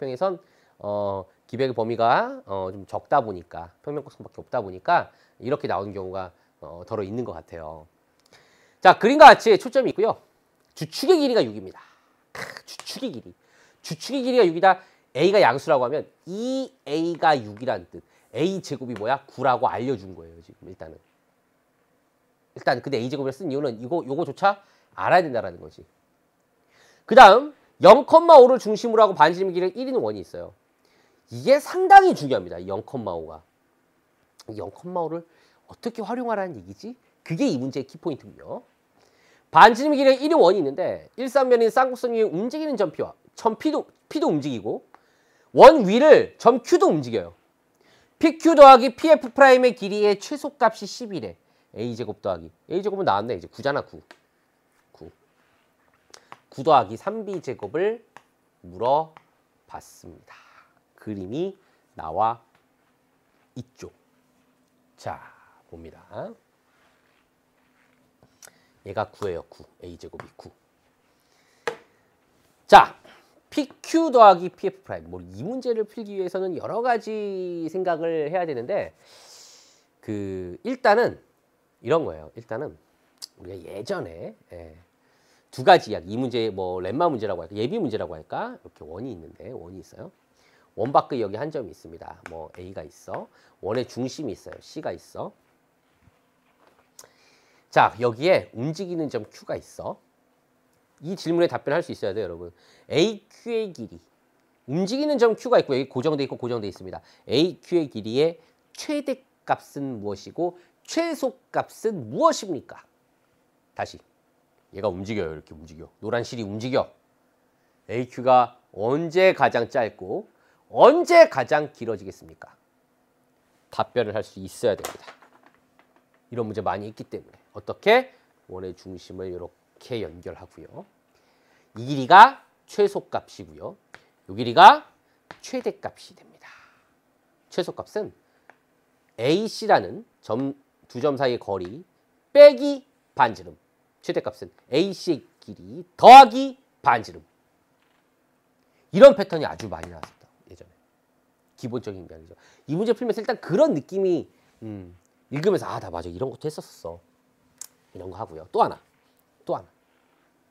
평에선 어, 기백의 범위가 어, 좀 적다 보니까 평면곡선밖에 없다 보니까 이렇게 나오는 경우가 어, 더러 있는 것 같아요. 자 그림과 같이 초점이 있고요. 주축의 길이가 6입니다. 크, 주축의 길이. 주축의 길이가 6이다. A가 양수라고 하면 e a 가 6이라는 뜻. A 제곱이 뭐야? 9라고 알려준 거예요. 지금 일단은. 일단 근데 A 제곱을 쓴 이유는 이거 요거조차 알아야 된다라는 거지. 그 다음 0,5를 중심으로 하고 반지름 길이는 1인 원이 있어요. 이게 상당히 중요합니다. 0,5가. 0,5를 어떻게 활용하라는 얘기지? 그게 이 문제의 키포인트군요 반지름 길이는 1인 원이 있는데 일산면인 쌍곡선이 움직이는 점 P와 점 P도, P도 움직이고 원 위를 점 Q도 움직여요. PQ 더하기 PF 프라임의 길이의 최소값이 1 0에래 A제곱 더하기. A제곱은 나왔네. 이제 9잖아 9. 9 더하기 3b 제곱을 물어봤습니다. 그림이 나와 있죠. 자, 봅니다. 얘가 9예요. 9. a제곱이 9. 자, PQ 더하기 PF 프라임. 뭐 이 문제를 풀기 위해서는 여러 가지 생각을 해야 되는데 그 일단은 이런 거예요. 일단은 우리가 예전에 예, 두 가지 약, 이 문제 뭐 렘마 문제라고 할까, 예비 문제라고 할까 이렇게 원이 있는데 원이 있어요. 원 밖에 여기 한 점이 있습니다. 뭐 A가 있어, 원의 중심이 있어요, C가 있어. 자 여기에 움직이는 점 Q가 있어. 이 질문에 답변할 수 있어야 돼요, 여러분. AQ의 길이 움직이는 점 Q가 있고 여기 고정돼 있고 고정돼 있습니다. AQ의 길이의 최대값은 무엇이고 최소값은 무엇입니까? 다시 얘가 움직여요. 이렇게 움직여. 노란 실이 움직여. AQ가 언제 가장 짧고 언제 가장 길어지겠습니까? 답변을 할 수 있어야 됩니다. 이런 문제 많이 있기 때문에 어떻게 원의 중심을 이렇게 연결하고요. 이 길이가 최소값이고요. 이 길이가 최대값이 됩니다. 최소값은 AC라는 점, 두 점 사이의 거리 빼기 반지름 최대값은 AC의 길이 더하기 반지름. 이런 패턴이 아주 많이 나왔었다 예전에. 기본적인 게 아니죠. 이 문제 풀면서 일단 그런 느낌이 음, 읽으면서 아, 다 맞아. 이런 것도 했었어. 이런 거 하고요. 또 하나. 또 하나.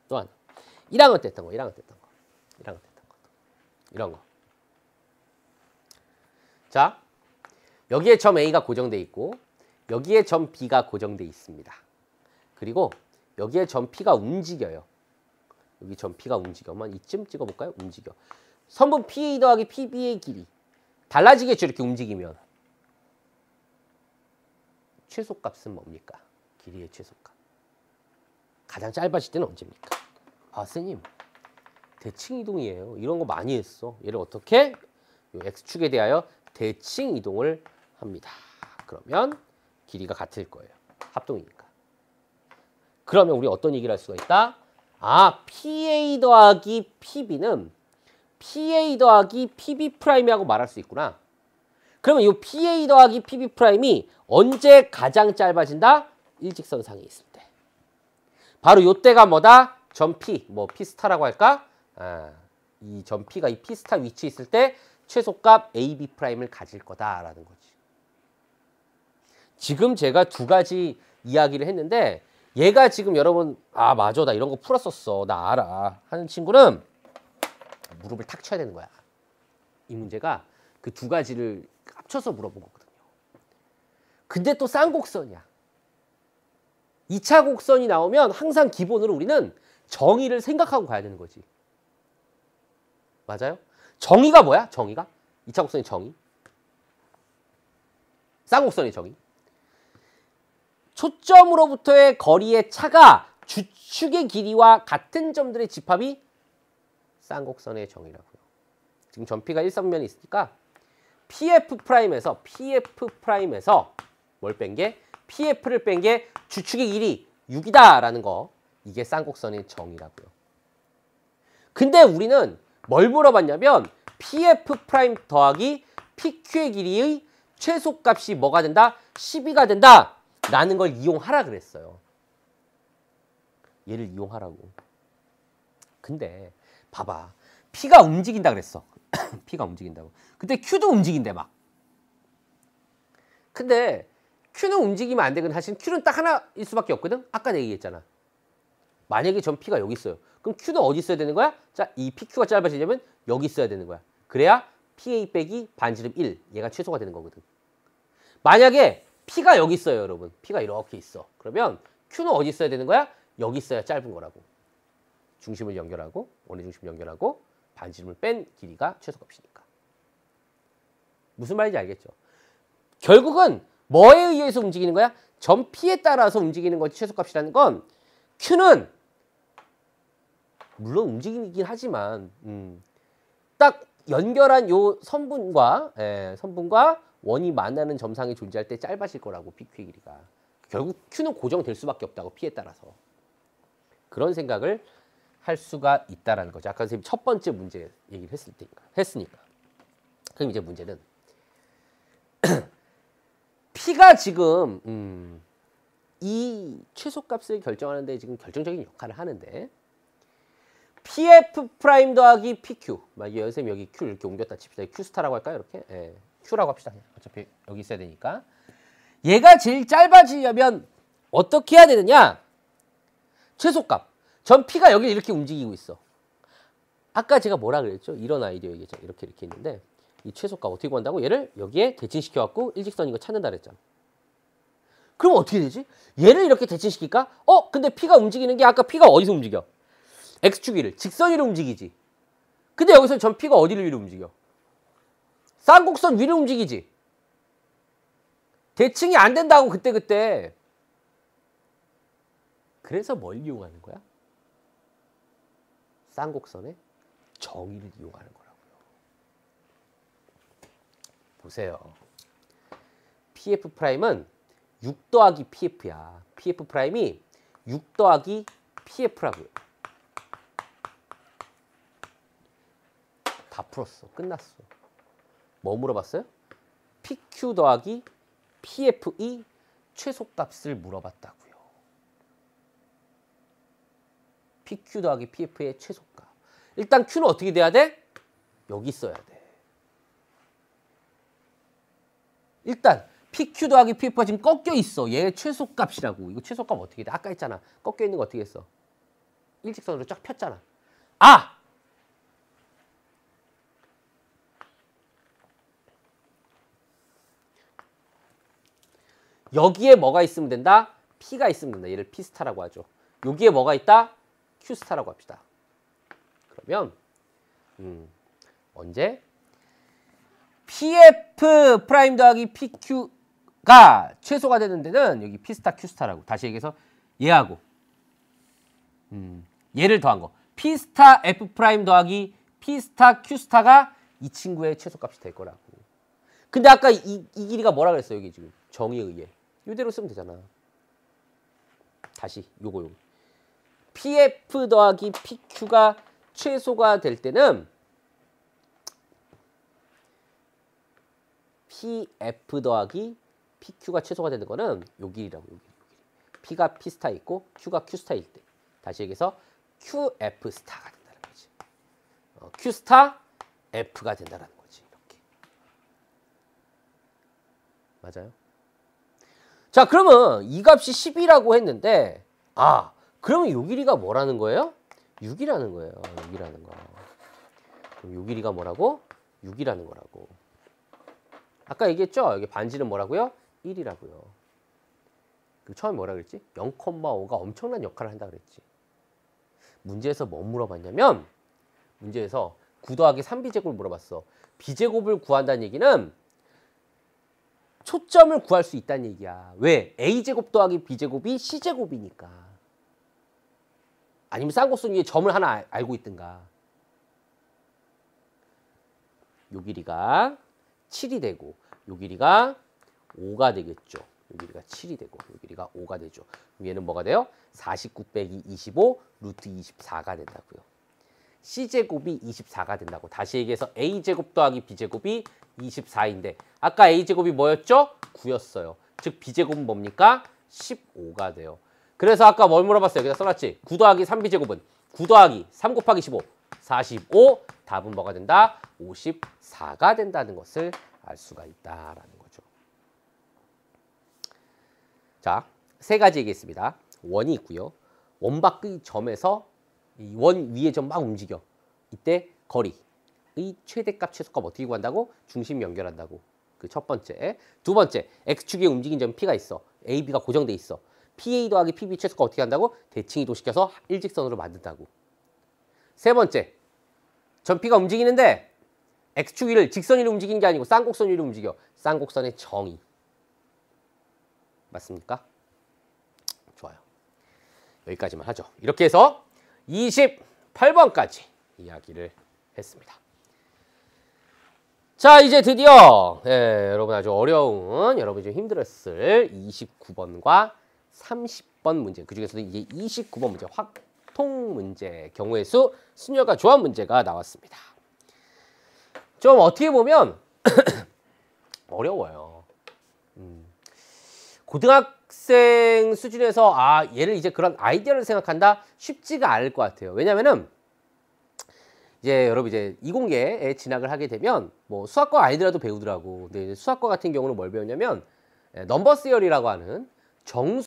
또 하나. 1학년 때 했던 거. 1학년 때 했던 거. 1학년 때 했던 거. 이런 거. 자, 여기에 점 A가 고정돼 있고 여기에 점 B가 고정돼 있습니다. 그리고 여기에 전피가 움직여요. 여기 전피가 움직여. 한 이쯤 찍어볼까요? 움직여. 선분 PA 더하기 PB의 길이. 달라지겠죠, 이렇게 움직이면. 최소값은 뭡니까? 길이의 최소값. 가장 짧아질 때는 언제입니까? 아, 스님. 대칭 이동이에요. 이런 거 많이 했어. 얘를 어떻게? 요 X축에 대하여 대칭 이동을 합니다. 그러면 길이가 같을 거예요. 합동이니까. 그러면 우리 어떤 얘기를 할 수가 있다? 아, PA 더하기 PB는 PA 더하기 PB 프라임이라고 말할 수 있구나. 그러면 이 PA 더하기 PB 프라임이 언제 가장 짧아진다? 일직선상에 있을 때. 바로 요때가 뭐다? 점 P, 뭐 P스타라고 할까? 아, 이점 P가 이 P스타 위치에 있을 때 최소값 AB 프라임을 가질 거다라는 거지. 지금 제가 두 가지 이야기를 했는데 얘가 지금 여러분 아 맞아 나 이런 거 풀었었어 나 알아 하는 친구는 무릎을 탁 쳐야 되는 거야 이 문제가 그 두 가지를 합쳐서 물어본 거거든요 근데 또 쌍곡선이야 2차 곡선이 나오면 항상 기본으로 우리는 정의를 생각하고 가야 되는 거지 맞아요? 정의가 뭐야? 정의가? 2차 곡선의 정의 쌍곡선의 정의 초점으로부터의 거리의 차가 주축의 길이와 같은 점들의 집합이 쌍곡선의 정의라고요. 지금 전피가 일선면이 있으니까 PF 프라임에서 PF 프라임에서 뭘 뺀 게? PF를 뺀 게 주축의 길이 6이다라는 거. 이게 쌍곡선의 정의라고요. 근데 우리는 뭘 물어봤냐면 PF 프라임 더하기 PQ의 길이의 최소값이 뭐가 된다? 12가 된다. 라는 걸 이용하라 그랬어요. 얘를 이용하라고. 근데 봐봐. 피가 움직인다 그랬어. 피가 움직인다고. 근데 Q도 움직인대 막. 근데 Q는 움직이면 안 되거든. 사실 Q는 딱 하나일 수밖에 없거든. 아까 얘기했잖아. 만약에 전 P가 여기 있어요. 그럼 Q는 어디 있어야 되는 거야? 자, 이 PQ가 짧아지려면 여기 있어야 되는 거야. 그래야 PA 빼기 반지름 1. 얘가 최소가 되는 거거든. 만약에 P가 여기 있어요, 여러분. P가 이렇게 있어. 그러면 Q는 어디 있어야 되는 거야? 여기 있어야 짧은 거라고. 중심을 연결하고 원의 중심 연결하고 반지름을 뺀 길이가 최소값이니까. 무슨 말인지 알겠죠? 결국은 뭐에 의해서 움직이는 거야? 점 P에 따라서 움직이는 거지 최소값이라는 건 Q는 물론 움직이긴 하지만 음, 딱 연결한 요 선분과 예, 선분과 원이 만나는 점상이 존재할 때 짧아질 거라고 BQ의 길이가 결국 Q는 고정될 수밖에 없다고 P에 따라서 그런 생각을 할 수가 있다라는 거죠. 아까 선생님 첫 번째 문제 얘기를 했을 때니까 했으니까 그럼 이제 문제는 P가 지금 음, 이 최소값을 결정하는데 지금 결정적인 역할을 하는데 PF 프라임 더하기 PQ. 막여에선 여기 Q 이렇게 옮겼다 칩시다. Q 스타라고 할까요? 이렇게? 예. Q라고 합시다. 어차피 여기 있어야 되니까. 얘가 제일 짧아지려면 어떻게 해야 되느냐? 최소값. 전 P가 여기 이렇게 움직이고 있어. 아까 제가 뭐라 그랬죠? 이런 아이디어 얘기했죠. 이렇게 이렇게 있는데 이 최소값 어떻게 구한다고? 얘를 여기에 대칭시켜 갖고 일직선인 거 찾는다 그랬잖아. 그럼 어떻게 되지? 얘를 이렇게 대칭시킬까? 어? 근데 P가 움직이는 게 아까 P가 어디서 움직여? X축이를 직선위로 움직이지. 근데 여기서 전 P가 어디를 위로 움직여? 쌍곡선 위로 움직이지. 대칭이 안 된다고 그때그때. 그때. 그래서 뭘 이용하는 거야? 쌍곡선의 정의를 이용하는 거라고요. 보세요. PF 프라임은 6 더하기 PF야. PF 프라임이 6 더하기 PF라고요. 다 풀었어. 끝났어. 뭐 물어봤어요? PQ 더하기 PFE 최소값을 물어봤다고요. PQ 더하기 PF의 최소값. 일단 Q는 어떻게 돼야 돼? 여기 써야 돼. 일단 PQ 더하기 PF가 지금 꺾여 있어. 얘 최소값이라고. 이거 최소값 어떻게 돼? 아까 했잖아. 꺾여 있는 거 어떻게 했어? 일직선으로 쫙 폈잖아. 아! 여기에 뭐가 있으면 된다? P가 있으면 된다. 얘를 P스타라고 하죠. 여기에 뭐가 있다? Q스타라고 합시다. 그러면 음, 언제? PF 프라임 더하기 PQ가 최소가 되는 데는 여기 P스타 Q스타라고 다시 얘기해서 얘하고 음, 얘를 더한 거 P스타 F 프라임 더하기 P스타 Q스타가 이 친구의 최소값이 될 거라고 근데 아까 이, 이 길이가 뭐라 그랬어요 여기 지금 정의에 의해 이대로 쓰면 되잖아. 다시 요거 요거. PF 더하기 PQ가 최소가 될 때는 PF 더하기 PQ가 최소가 되는 거는 요 길이라고 요 길이. P가 P 스타 있고 Q가 Q 스타일 때 다시 얘기해서 QF 스타가 된다는 거지. 어, Q 스타 F가 된다는 거지. 이렇게. 맞아요? 자 그러면 이 값이 10이라고 했는데 아 그러면 요 길이가 뭐라는 거예요? 6이라는 거예요. 6이라는 거. 그럼 요 길이가 뭐라고? 6이라는 거라고. 아까 얘기했죠? 여기 반지는 뭐라고요? 1이라고요. 그 처음에 뭐라 그랬지? 0,5가 엄청난 역할을 한다 그랬지. 문제에서 뭐 물어봤냐면 문제에서 9 더하기 3비제곱을 물어봤어. 비제곱을 구한다는 얘기는 초점을 구할 수 있다는 얘기야. 왜? a제곱 더하기 b제곱이 c제곱이니까. 아니면 쌍곡선 위에 점을 하나 알고 있든가. 요 길이가 7이 되고 요 길이가 5가 되겠죠. 요 길이가 7이 되고 요 길이가 5가 되죠. 위에는 뭐가 돼요? 49 빼기 25 루트 24가 된다고요. C제곱이 24가 된다고 다시 얘기해서 A제곱 더하기 B제곱이 24인데 아까 A제곱이 뭐였죠? 9였어요 즉 B제곱은 뭡니까? 15가 돼요 그래서 아까 뭘 물어봤어요? 여기다 써놨지 9 더하기 3B제곱은 9 더하기 3 곱하기 15 45 답은 뭐가 된다? 54가 된다는 것을 알 수가 있다라는 거죠 자 세 가지 얘기했습니다 원이 있고요 원밖의 점에서 이원 위에 좀막 움직여. 이때 거리의 최대값 최소값 어떻게 구한다고? 중심 연결한다고. 그 첫 번째. 두 번째, x 축의 움직인 점 P가 있어. AB가 고정돼 있어. PA 더하기 PB 최소값 어떻게 한다고? 대칭 이동시켜서 일직선으로 만든다고. 세 번째, 점 P가 움직이는데 X축 위를 직선 위로 움직이는 게 아니고 쌍곡선 위로 움직여. 쌍곡선의 정의. 맞습니까? 좋아요. 여기까지만 하죠. 이렇게 해서 28번까지 이야기를 했습니다. 자 이제 드디어 예, 여러분 아주 어려운 여러분이 좀 힘들었을 29번과 30번 문제 그 중에서도 이제 29번 문제 확통 문제 경우의 수 수녀가 조합 문제가 나왔습니다. 좀 어떻게 보면 어려워요. 음. 고등학 학생 수준에서 아 얘를 이제 그런 아이디어를 생각한다 쉽지가 않을 것 같아요 왜냐면은 이제 여러분 이제 이공계에 진학을 하게 되면 뭐 수학과 아니더라도 배우더라고 근데 이제 수학과 같은 경우는 뭘 배우냐면 예, 넘버 스열이라고 하는 정수